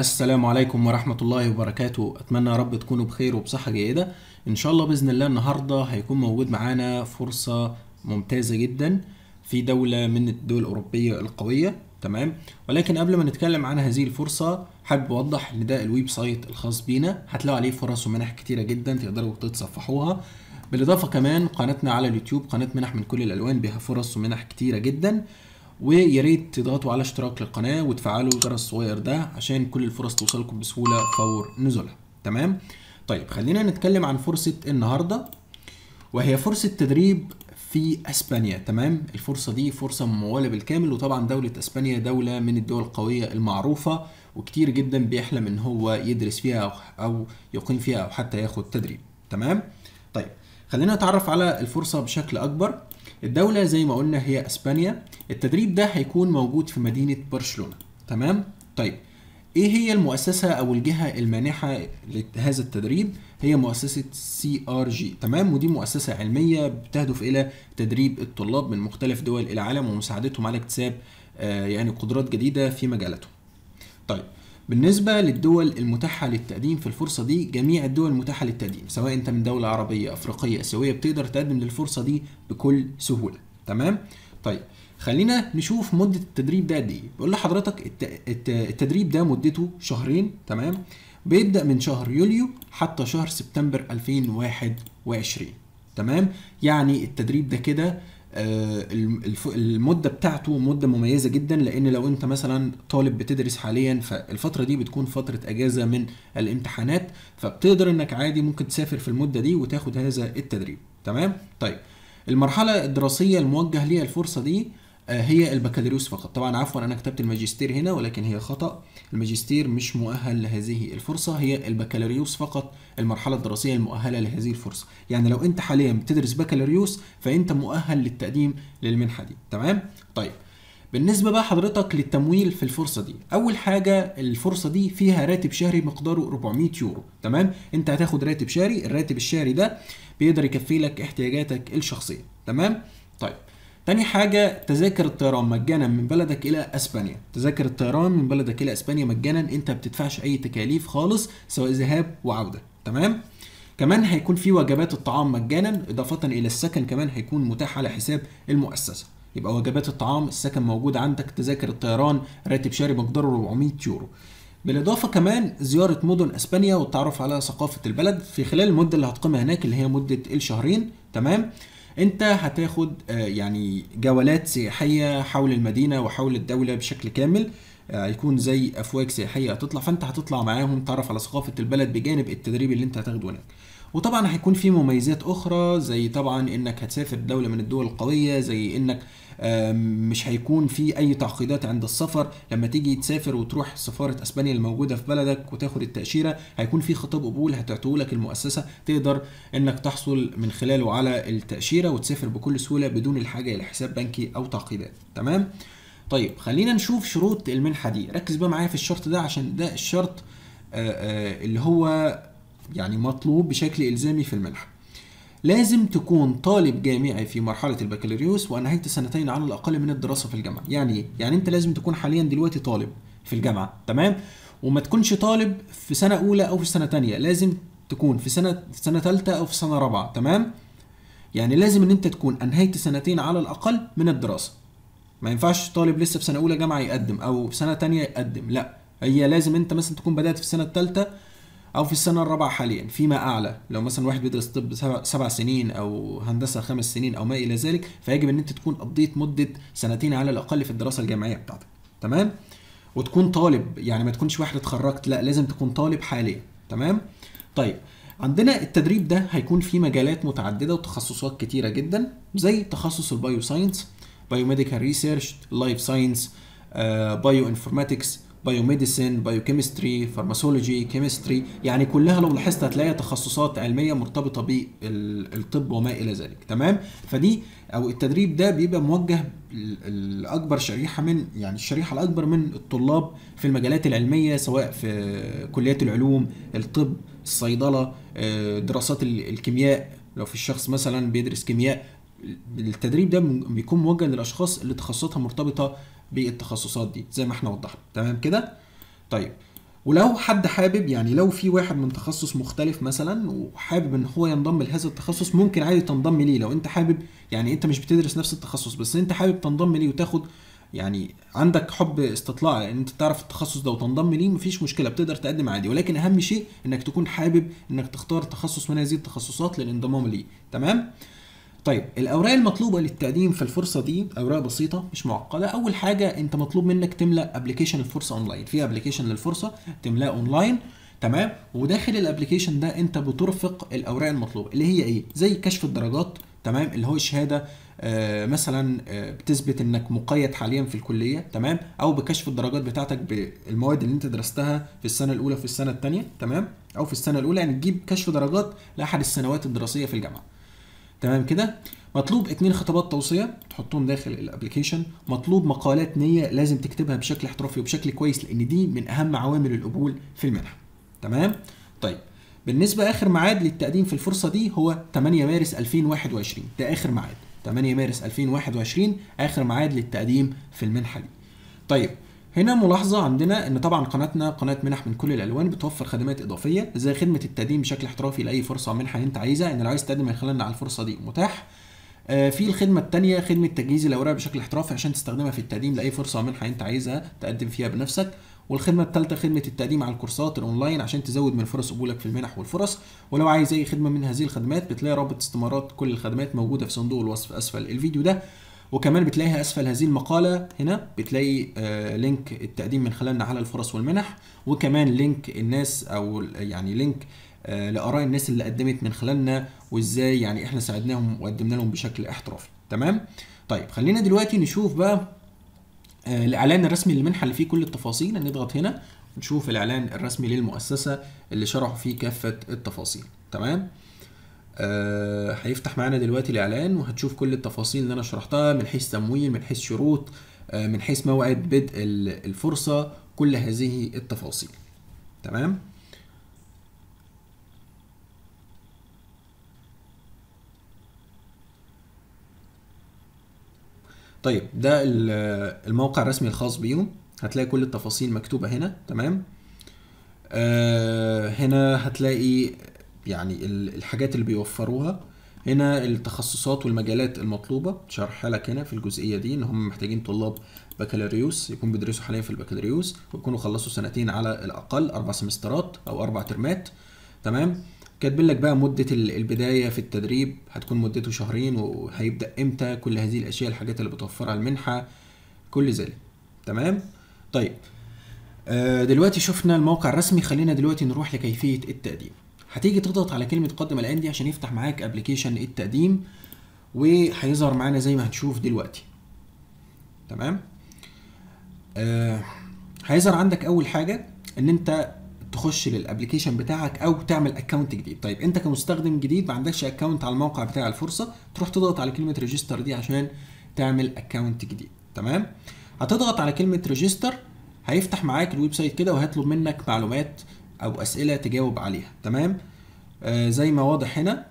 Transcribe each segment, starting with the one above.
السلام عليكم ورحمة الله وبركاته أتمنى يا رب تكونوا بخير وبصحة جيدة إن شاء الله بإذن الله النهاردة هيكون موجود معانا فرصة ممتازة جدا في دولة من الدول الأوروبية القوية تمام ولكن قبل ما نتكلم عن هذه الفرصة حابب أوضح إن ده الويب سايت الخاص بينا هتلاقوا عليه فرص ومنح كتيرة جدا تقدروا تتصفحوها بالإضافة كمان قناتنا على اليوتيوب قناة منح من كل الألوان بها فرص ومنح كتيرة جدا ويا ريت تضغطوا على اشتراك للقناه وتفعلوا الجرس الصغير ده عشان كل الفرص توصلكم بسهوله فور نزولها تمام طيب خلينا نتكلم عن فرصه النهارده وهي فرصه تدريب في اسبانيا تمام الفرصه دي فرصه مموله بالكامل وطبعا دوله اسبانيا دوله من الدول القويه المعروفه وكتير جدا بيحلم ان هو يدرس فيها او يقيم فيها او حتى ياخد تدريب تمام طيب خلينا نتعرف على الفرصه بشكل اكبر الدولة زي ما قلنا هي اسبانيا التدريب ده هيكون موجود في مدينة برشلونة تمام طيب ايه هي المؤسسة او الجهة المانحة لهذا التدريب هي مؤسسة سي ار جي تمام ودي مؤسسة علمية بتهدف الى تدريب الطلاب من مختلف دول العالم ومساعدتهم على اكتساب آه، يعني قدرات جديدة في مجالاتهم طيب بالنسبة للدول المتاحة للتقديم في الفرصة دي جميع الدول متاحة للتقديم سواء انت من دولة عربية أفريقية آسيوية بتقدر تقدم للفرصة دي بكل سهولة تمام؟ طيب خلينا نشوف مدة التدريب ده قد ايه بقول لحضرتك التدريب ده مدته شهرين تمام؟ بيبدأ من شهر يوليو حتى شهر سبتمبر 2021 تمام؟ يعني التدريب ده كده آه، المده بتاعته مده مميزه جدا لان لو انت مثلا طالب بتدرس حاليا فالفتره دي بتكون فتره اجازه من الامتحانات فبتقدر انك عادي ممكن تسافر في المده دي وتاخد هذا التدريب تمام طيب المرحله الدراسيه الموجه ليها الفرصه دي آه، هي البكالوريوس فقط طبعا عفوا انا كتبت الماجستير هنا ولكن هي خطا الماجستير مش مؤهل لهذه الفرصه هي البكالوريوس فقط المرحله الدراسيه المؤهله لهذه الفرصه يعني لو انت حاليا بتدرس بكالوريوس فانت مؤهل للتقديم للمنحه دي تمام طيب بالنسبة بقى حضرتك للتمويل في الفرصة دي، أول حاجة الفرصة دي فيها راتب شهري مقداره 400 يورو، تمام؟ أنت هتاخد راتب شهري، الراتب الشهري ده بيقدر يكفي لك احتياجاتك الشخصية، تمام؟ طيب تاني حاجة تذاكر الطيران مجانا من بلدك إلى أسبانيا تذاكر الطيران من بلدك إلى أسبانيا مجانا أنت بتدفعش أي تكاليف خالص سواء ذهاب وعودة تمام؟ كمان هيكون في وجبات الطعام مجانا إضافة إلى السكن كمان هيكون متاح على حساب المؤسسة يبقى وجبات الطعام السكن موجود عندك تذاكر الطيران راتب شهري مقداره 400 يورو بالإضافة كمان زيارة مدن أسبانيا والتعرف على ثقافة البلد في خلال المدة اللي هتقيمها هناك اللي هي مدة الشهرين تمام انت هتاخد آه، يعني جولات سياحيه حول المدينه وحول الدوله بشكل كامل آه، هيكون زي افواج سياحيه هتطلع فانت هتطلع معاهم تعرف على ثقافه البلد بجانب التدريب اللي انت هتاخده هناك وطبعا هيكون في مميزات اخرى زي طبعا انك هتسافر دوله من الدول القويه زي انك مش هيكون في اي تعقيدات عند السفر لما تيجي تسافر وتروح سفاره اسبانيا الموجوده في بلدك وتاخد التاشيره هيكون في خطاب قبول هتعطوه لك المؤسسه تقدر انك تحصل من خلاله على التاشيره وتسافر بكل سهوله بدون الحاجه الى حساب بنكي او تعقيدات تمام طيب خلينا نشوف شروط المنحه دي ركز بقى معايا في الشرط ده عشان ده الشرط آه، آه، اللي هو يعني مطلوب بشكل الزامي في المنحه لازم تكون طالب جامعي في مرحلة البكالوريوس وأنهيت سنتين على الأقل من الدراسة في الجامعة يعني إيه؟ يعني أنت لازم تكون حاليا دلوقتي طالب في الجامعة تمام وما تكونش طالب في سنة أولى أو في سنة تانية لازم تكون في سنة في سنة تالتة أو في سنة رابعة تمام يعني لازم إن أنت تكون أنهيت سنتين على الأقل من الدراسة ما ينفعش طالب لسه في سنة أولى جامعة يقدم أو في سنة تانية يقدم لا هي لازم أنت مثلا تكون بدأت في السنة التالتة او في السنه الرابعه حاليا فيما اعلى لو مثلا واحد بيدرس طب سبع سنين او هندسه خمس سنين او ما الى ذلك فيجب ان انت تكون قضيت مده سنتين على الاقل في الدراسه الجامعيه بتاعتك تمام وتكون طالب يعني ما تكونش واحد اتخرجت لا لازم تكون طالب حاليا تمام طيب عندنا التدريب ده هيكون فيه مجالات متعدده وتخصصات كتيره جدا زي تخصص البايو ساينس بايوميديكال ريسيرش لايف ساينس بايو انفورماتكس بايوميديسين بايوكيمستري فارماسولوجي كيمستري يعني كلها لو لاحظت هتلاقي تخصصات علميه مرتبطه بالطب وما الى ذلك تمام فدي او التدريب ده بيبقى موجه لاكبر شريحه من يعني الشريحه الاكبر من الطلاب في المجالات العلميه سواء في كليات العلوم الطب الصيدله آه، دراسات الكيمياء لو في الشخص مثلا بيدرس كيمياء التدريب ده بيكون موجه للاشخاص اللي تخصصاتها مرتبطه بالتخصصات دي زي ما احنا وضحنا تمام كده طيب ولو حد حابب يعني لو في واحد من تخصص مختلف مثلا وحابب ان هو ينضم لهذا التخصص ممكن عادي تنضم ليه لو انت حابب يعني انت مش بتدرس نفس التخصص بس انت حابب تنضم ليه وتاخد يعني عندك حب استطلاع ان يعني انت تعرف التخصص ده وتنضم ليه مفيش مشكله بتقدر تقدم عادي ولكن اهم شيء انك تكون حابب انك تختار تخصص من هذه التخصصات للانضمام ليه تمام طيب الاوراق المطلوبه للتقديم في الفرصه دي اوراق بسيطه مش معقده اول حاجه انت مطلوب منك تملا ابلكيشن الفرصه اونلاين في ابلكيشن للفرصه تملاه اونلاين تمام وداخل الابلكيشن ده انت بترفق الاوراق المطلوبه اللي هي ايه زي كشف الدرجات تمام اللي هو الشهاده آه مثلا آه بتثبت انك مقيد حاليا في الكليه تمام او بكشف الدرجات بتاعتك بالمواد اللي انت درستها في السنه الاولى في السنه الثانيه تمام او في السنه الاولى يعني تجيب كشف درجات لاحد السنوات الدراسيه في الجامعه تمام كده مطلوب اتنين خطابات توصيه تحطهم داخل الابلكيشن مطلوب مقالات نيه لازم تكتبها بشكل احترافي وبشكل كويس لان دي من اهم عوامل القبول في المنحه تمام طيب بالنسبه اخر ميعاد للتقديم في الفرصه دي هو 8 مارس 2021 ده اخر ميعاد 8 مارس 2021 اخر ميعاد للتقديم في المنحه دي طيب هنا ملاحظه عندنا ان طبعا قناتنا قناه منح من كل الالوان بتوفر خدمات اضافيه زي خدمه التقديم بشكل احترافي لاي فرصه منحه انت عايزها ان لو عايز تقدم من خلالنا على الفرصه دي متاح آه، في الخدمه التانية خدمه تجهيز الاوراق بشكل احترافي عشان تستخدمها في التقديم لاي فرصه منحه انت عايزها تقدم فيها بنفسك والخدمه الثالثه خدمه التقديم على الكورسات الاونلاين عشان تزود من فرص قبولك في المنح والفرص ولو عايز اي خدمه من هذه الخدمات بتلاقي رابط استمارات كل الخدمات موجوده في صندوق الوصف اسفل الفيديو ده وكمان بتلاقيها اسفل هذه المقاله هنا بتلاقي آه، لينك التقديم من خلالنا على الفرص والمنح وكمان لينك الناس او يعني لينك آه، لاراء الناس اللي قدمت من خلالنا وازاي يعني احنا ساعدناهم وقدمنا لهم بشكل احترافي تمام طيب خلينا دلوقتي نشوف بقى آه، الاعلان الرسمي للمنحه اللي فيه كل التفاصيل نضغط هنا نشوف الاعلان الرسمي للمؤسسه اللي شرحوا فيه كافه التفاصيل تمام آه، هيفتح معانا دلوقتي الاعلان وهتشوف كل التفاصيل اللي انا شرحتها من حيث تمويل من حيث شروط آه، من حيث موعد بدء الفرصه كل هذه التفاصيل تمام طيب ده الموقع الرسمي الخاص بيهم هتلاقي كل التفاصيل مكتوبة هنا تمام آه، هنا هتلاقي يعني الحاجات اللي بيوفروها هنا التخصصات والمجالات المطلوبة شرحها لك هنا في الجزئية دي إن هم محتاجين طلاب بكالوريوس يكونوا بيدرسوا حاليا في البكالوريوس ويكونوا خلصوا سنتين على الأقل أربع سمسترات أو أربع ترمات تمام كاتبين لك بقى مدة البداية في التدريب هتكون مدته شهرين وهيبدأ إمتى كل هذه الأشياء الحاجات اللي بتوفرها المنحة كل ذلك تمام طيب آه، دلوقتي شفنا الموقع الرسمي خلينا دلوقتي نروح لكيفية التقديم هتيجي تضغط على كلمه قدم الان دي عشان يفتح معاك ابلكيشن التقديم وهيظهر معانا زي ما هنشوف دلوقتي تمام آه هيظهر عندك اول حاجه ان انت تخش للابلكيشن بتاعك او تعمل اكونت جديد طيب انت كمستخدم جديد ما عندكش اكونت على الموقع بتاع الفرصه تروح تضغط على كلمه ريجستر دي عشان تعمل اكونت جديد تمام هتضغط على كلمه ريجستر هيفتح معاك الويب سايت كده وهيطلب منك معلومات او اسئله تجاوب عليها تمام آه زي ما واضح هنا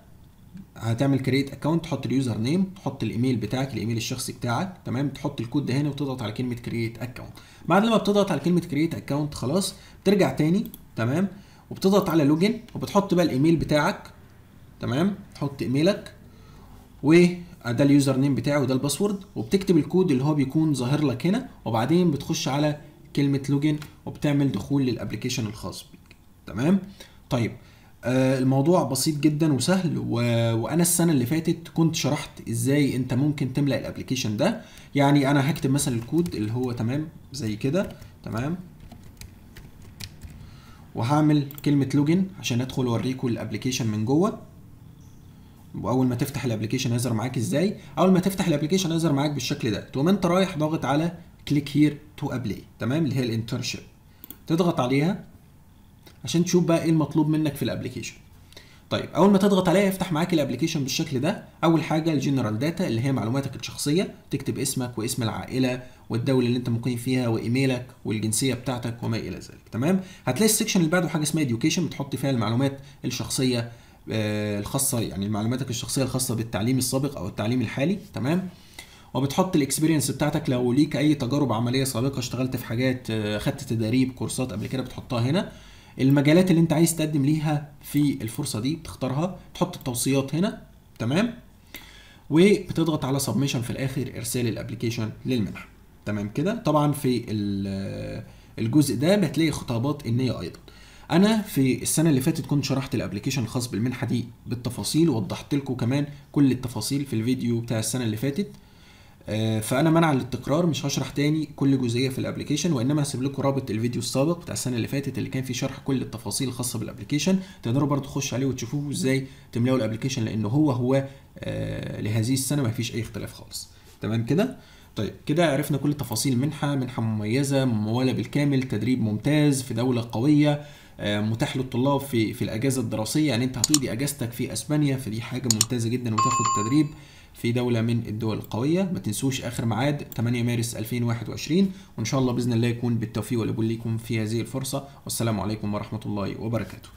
هتعمل كريت اكونت تحط اليوزر نيم تحط الايميل بتاعك الايميل الشخصي بتاعك تمام تحط الكود ده هنا وتضغط على كلمه كريت اكونت بعد لما بتضغط على كلمه كريت اكونت خلاص بترجع تاني تمام وبتضغط على لوجن وبتحط بقى الايميل بتاعك تمام تحط ايميلك وده آه، اليوزر نيم بتاعي وده الباسورد وبتكتب الكود اللي هو بيكون ظاهر لك هنا وبعدين بتخش على كلمه لوجن وبتعمل دخول للابلكيشن الخاص بك تمام طيب آه الموضوع بسيط جدا وسهل و... وانا السنه اللي فاتت كنت شرحت ازاي انت ممكن تملا الابلكيشن ده يعني انا هكتب مثلا الكود اللي هو تمام زي كده تمام وهعمل كلمه لوجن عشان ادخل اوريكم الابلكيشن من جوه واول ما تفتح الابلكيشن هيظهر معاك ازاي اول ما تفتح الابلكيشن هيظهر معاك بالشكل ده تقوم انت رايح ضاغط على كليك هير تو ابلاي تمام اللي هي الانترشيب تضغط عليها عشان تشوف بقى ايه المطلوب منك في الابلكيشن طيب اول ما تضغط عليها يفتح معاك الابلكيشن بالشكل ده اول حاجه الجنرال داتا اللي هي معلوماتك الشخصيه تكتب اسمك واسم العائله والدوله اللي انت مقيم فيها وايميلك والجنسيه بتاعتك وما الى ذلك تمام هتلاقي السكشن اللي بعده حاجه اسمها اديوكيشن بتحط فيها المعلومات الشخصيه آه، الخاصه يعني معلوماتك الشخصيه الخاصه بالتعليم السابق او التعليم الحالي تمام وبتحط الاكسبيرينس بتاعتك لو ليك اي تجارب عمليه سابقه اشتغلت في حاجات آه، خدت تدريب كورسات قبل كده بتحطها هنا المجالات اللي انت عايز تقدم ليها في الفرصه دي بتختارها تحط التوصيات هنا تمام وبتضغط على سبميشن في الاخر ارسال الابلكيشن للمنحه تمام كده طبعا في الجزء ده بتلاقي خطابات النيه ايضا انا في السنه اللي فاتت كنت شرحت الابلكيشن الخاص بالمنحه دي بالتفاصيل ووضحت لكم كمان كل التفاصيل في الفيديو بتاع السنه اللي فاتت آه، فانا منع للتكرار مش هشرح تاني كل جزئيه في الابلكيشن وانما هسيب لكم رابط الفيديو السابق بتاع السنه اللي فاتت اللي كان فيه شرح كل التفاصيل الخاصه بالابلكيشن تقدروا برضه تخشوا عليه وتشوفوه ازاي تملأوا الابلكيشن لان هو هو آه، لهذه السنه ما فيش اي اختلاف خالص تمام كده طيب كده عرفنا كل تفاصيل منحه منحه مميزه مموله بالكامل تدريب ممتاز في دوله قويه آه، متاح للطلاب في في الاجازه الدراسيه يعني انت هتقضي اجازتك في اسبانيا فدي حاجه ممتازه جدا وتاخد تدريب في دوله من الدول القويه ما تنسوش اخر معاد 8 مارس 2021 وان شاء الله باذن الله يكون بالتوفيق والقبول ليكم في هذه الفرصه والسلام عليكم ورحمه الله وبركاته